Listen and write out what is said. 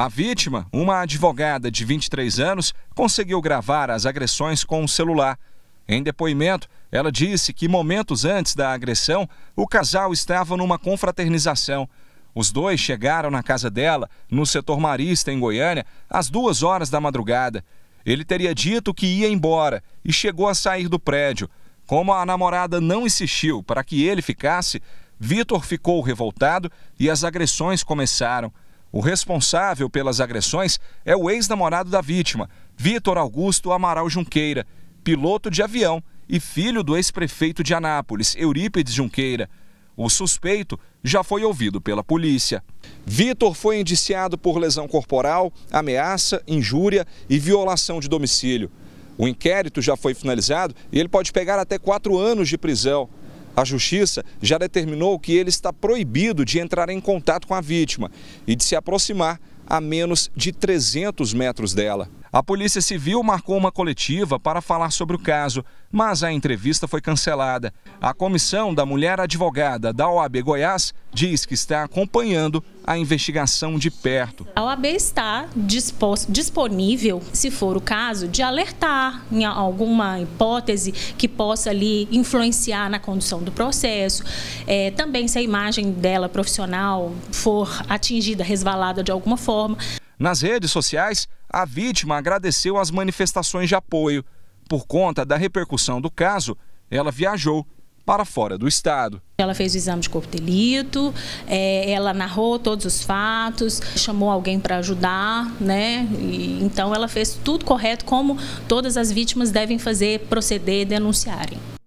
A vítima, uma advogada de 23 anos, conseguiu gravar as agressões com o um celular. Em depoimento, ela disse que momentos antes da agressão, o casal estava numa confraternização. Os dois chegaram na casa dela, no setor marista, em Goiânia, às duas horas da madrugada. Ele teria dito que ia embora e chegou a sair do prédio. Como a namorada não insistiu para que ele ficasse, Vitor ficou revoltado e as agressões começaram. O responsável pelas agressões é o ex-namorado da vítima, Vitor Augusto Amaral Junqueira, piloto de avião e filho do ex-prefeito de Anápolis, Eurípides Junqueira. O suspeito já foi ouvido pela polícia. Vitor foi indiciado por lesão corporal, ameaça, injúria e violação de domicílio. O inquérito já foi finalizado e ele pode pegar até quatro anos de prisão. A Justiça já determinou que ele está proibido de entrar em contato com a vítima e de se aproximar a menos de 300 metros dela. A Polícia Civil marcou uma coletiva para falar sobre o caso, mas a entrevista foi cancelada. A comissão da mulher advogada da OAB Goiás diz que está acompanhando a investigação de perto. A OAB está disponível, se for o caso, de alertar em alguma hipótese que possa ali influenciar na condução do processo. É, também se a imagem dela profissional for atingida, resvalada de alguma forma. Nas redes sociais, a vítima agradeceu as manifestações de apoio. Por conta da repercussão do caso, ela viajou para fora do estado. Ela fez o exame de corpo de delito, é, ela narrou todos os fatos, chamou alguém para ajudar, né? E, então ela fez tudo correto como todas as vítimas devem fazer, proceder, denunciarem.